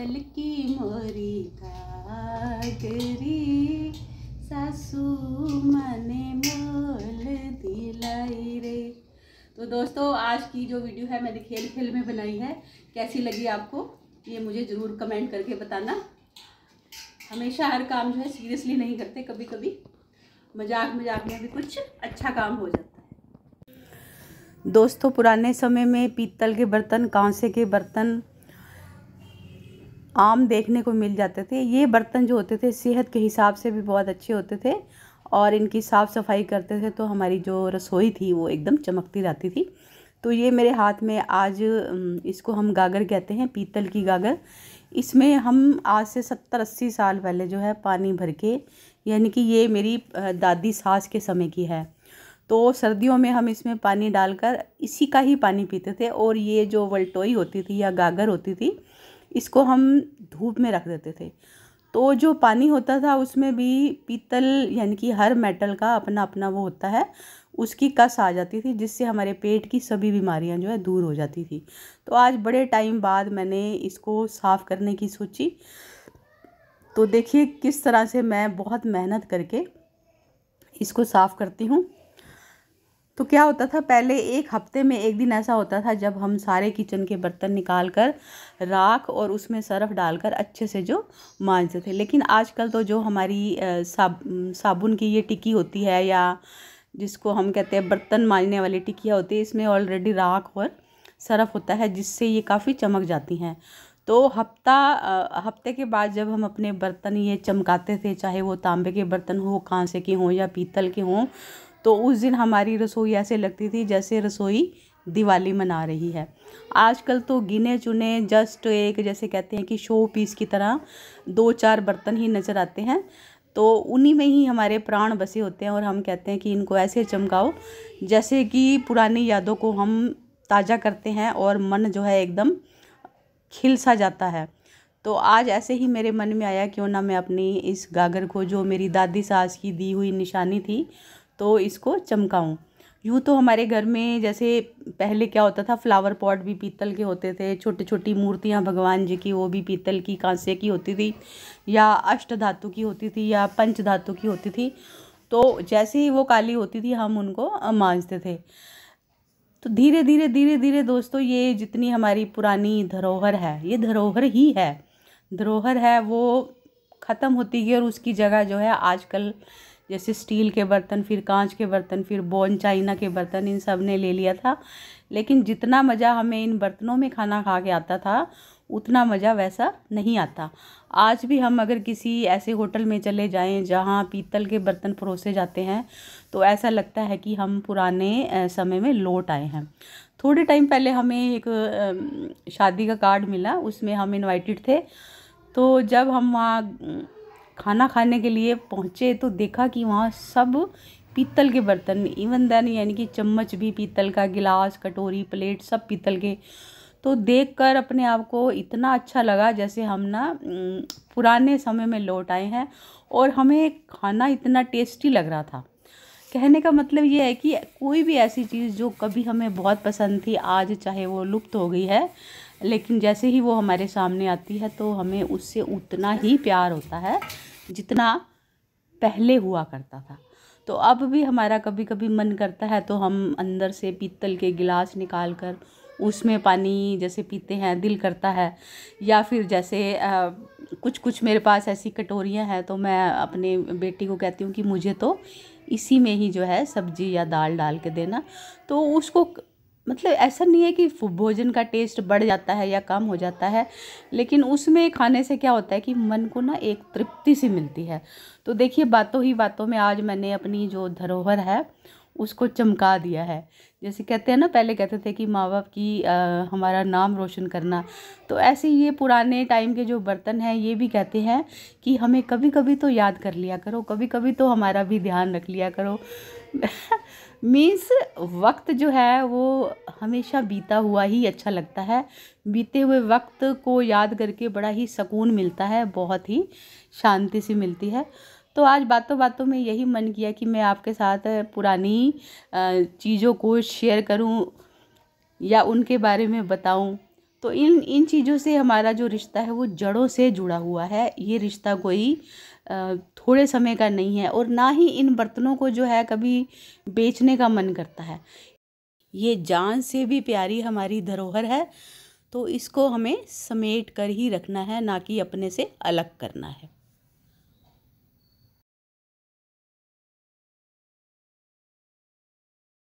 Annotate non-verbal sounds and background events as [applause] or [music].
कल की मोरी गागरी सासू मने मोल दिलाई रे तो दोस्तों आज की जो वीडियो है मैंने खेल खेल में बनाई है कैसी लगी आपको ये मुझे ज़रूर कमेंट करके बताना हमेशा हर काम जो है सीरियसली नहीं करते कभी कभी मजाक मजाक में भी कुछ अच्छा काम हो जाता है दोस्तों पुराने समय में पीतल के बर्तन कांसे के बर्तन आम देखने को मिल जाते थे ये बर्तन जो होते थे सेहत के हिसाब से भी बहुत अच्छे होते थे और इनकी साफ़ सफाई करते थे तो हमारी जो रसोई थी वो एकदम चमकती रहती थी तो ये मेरे हाथ में आज इसको हम गागर कहते हैं पीतल की गागर इसमें हम आज से सत्तर अस्सी साल पहले जो है पानी भर के यानी कि ये मेरी दादी सास के समय की है तो सर्दियों में हम इसमें पानी डालकर इसी का ही पानी पीते थे और ये जो वलटोई होती थी या गागर होती थी इसको हम धूप में रख देते थे तो जो पानी होता था उसमें भी पीतल यानी कि हर मेटल का अपना अपना वो होता है उसकी कस आ जाती थी जिससे हमारे पेट की सभी बीमारियां जो है दूर हो जाती थी तो आज बड़े टाइम बाद मैंने इसको साफ़ करने की सोची तो देखिए किस तरह से मैं बहुत मेहनत करके इसको साफ़ करती हूँ तो क्या होता था पहले एक हफ्ते में एक दिन ऐसा होता था जब हम सारे किचन के बर्तन निकाल कर राख और उसमें सर्फ डालकर अच्छे से जो मांजते थे लेकिन आजकल तो जो हमारी साब साबुन की ये टिक्की होती है या जिसको हम कहते हैं बर्तन मांजने वाली टिक्कियाँ होती है इसमें ऑलरेडी राख और सर्फ होता है जिससे ये काफ़ी चमक जाती हैं तो हफ्ता हफ्ते के बाद जब हम अपने बर्तन ये चमकाते थे चाहे वो तांबे के बर्तन हो कांसे के हों या पीतल के हों तो उस दिन हमारी रसोई ऐसे लगती थी जैसे रसोई दिवाली मना रही है आजकल तो गिने चुने जस्ट एक जैसे कहते हैं कि शो पीस की तरह दो चार बर्तन ही नज़र आते हैं तो उन्हीं में ही हमारे प्राण बसे होते हैं और हम कहते हैं कि इनको ऐसे चमकाओ जैसे कि पुरानी यादों को हम ताज़ा करते हैं और मन जो है एकदम खिल सा जाता है तो आज ऐसे ही मेरे मन में आया क्यों ना मैं अपनी इस गागर को जो मेरी दादी सास की दी हुई निशानी थी तो इसको चमकाऊँ यूँ तो हमारे घर में जैसे पहले क्या होता था फ्लावर पॉट भी पीतल के होते थे छोटी छोटी मूर्तियाँ भगवान जी की वो भी पीतल की कांसे की होती थी या अष्ट धातु की होती थी या पंच धातु की होती थी तो जैसे ही वो काली होती थी हम उनको मांझते थे तो धीरे धीरे धीरे धीरे दोस्तों ये जितनी हमारी पुरानी धरोहर है ये धरोहर ही है धरोहर है वो ख़त्म होती गई और उसकी जगह जो है आजकल जैसे स्टील के बर्तन फिर कांच के बर्तन फिर बोन चाइना के बर्तन इन सब ने ले लिया था लेकिन जितना मज़ा हमें इन बर्तनों में खाना खा के आता था उतना मज़ा वैसा नहीं आता आज भी हम अगर किसी ऐसे होटल में चले जाएं जहां पीतल के बर्तन परोसे जाते हैं तो ऐसा लगता है कि हम पुराने समय में लौट आए हैं थोड़े टाइम पहले हमें एक शादी का कार्ड मिला उसमें हम इनवाइटेड थे तो जब हम वहाँ खाना खाने के लिए पहुँचे तो देखा कि वहाँ सब पीतल के बर्तन में इवन देन यानी कि चम्मच भी पीतल का गिलास कटोरी प्लेट सब पीतल के तो देखकर अपने आप को इतना अच्छा लगा जैसे हम ना पुराने समय में लौट आए हैं और हमें खाना इतना टेस्टी लग रहा था कहने का मतलब ये है कि कोई भी ऐसी चीज़ जो कभी हमें बहुत पसंद थी आज चाहे वो लुप्त हो गई है लेकिन जैसे ही वो हमारे सामने आती है तो हमें उससे उतना ही प्यार होता है जितना पहले हुआ करता था तो अब भी हमारा कभी कभी मन करता है तो हम अंदर से पीतल के गिलास निकाल कर उसमें पानी जैसे पीते हैं दिल करता है या फिर जैसे आ, कुछ कुछ मेरे पास ऐसी कटोरियाँ हैं तो मैं अपने बेटी को कहती हूँ कि मुझे तो इसी में ही जो है सब्जी या दाल डाल के देना तो उसको मतलब ऐसा नहीं है कि भोजन का टेस्ट बढ़ जाता है या कम हो जाता है लेकिन उसमें खाने से क्या होता है कि मन को ना एक तृप्ति सी मिलती है तो देखिए बातों ही बातों में आज मैंने अपनी जो धरोहर है उसको चमका दिया है जैसे कहते हैं ना पहले कहते थे कि माँ बाप की आ, हमारा नाम रोशन करना तो ऐसे ये पुराने टाइम के जो बर्तन हैं ये भी कहते हैं कि हमें कभी कभी तो याद कर लिया करो कभी कभी तो हमारा भी ध्यान रख लिया करो [laughs] मीन्स वक्त जो है वो हमेशा बीता हुआ ही अच्छा लगता है बीते हुए वक्त को याद करके बड़ा ही सुकून मिलता है बहुत ही शांति सी मिलती है तो आज बातों बातों में यही मन किया कि मैं आपके साथ पुरानी चीज़ों को शेयर करूं या उनके बारे में बताऊं तो इन इन चीज़ों से हमारा जो रिश्ता है वो जड़ों से जुड़ा हुआ है ये रिश्ता कोई थोड़े समय का नहीं है और ना ही इन बर्तनों को जो है कभी बेचने का मन करता है ये जान से भी प्यारी हमारी धरोहर है तो इसको हमें समेट कर ही रखना है ना कि अपने से अलग करना है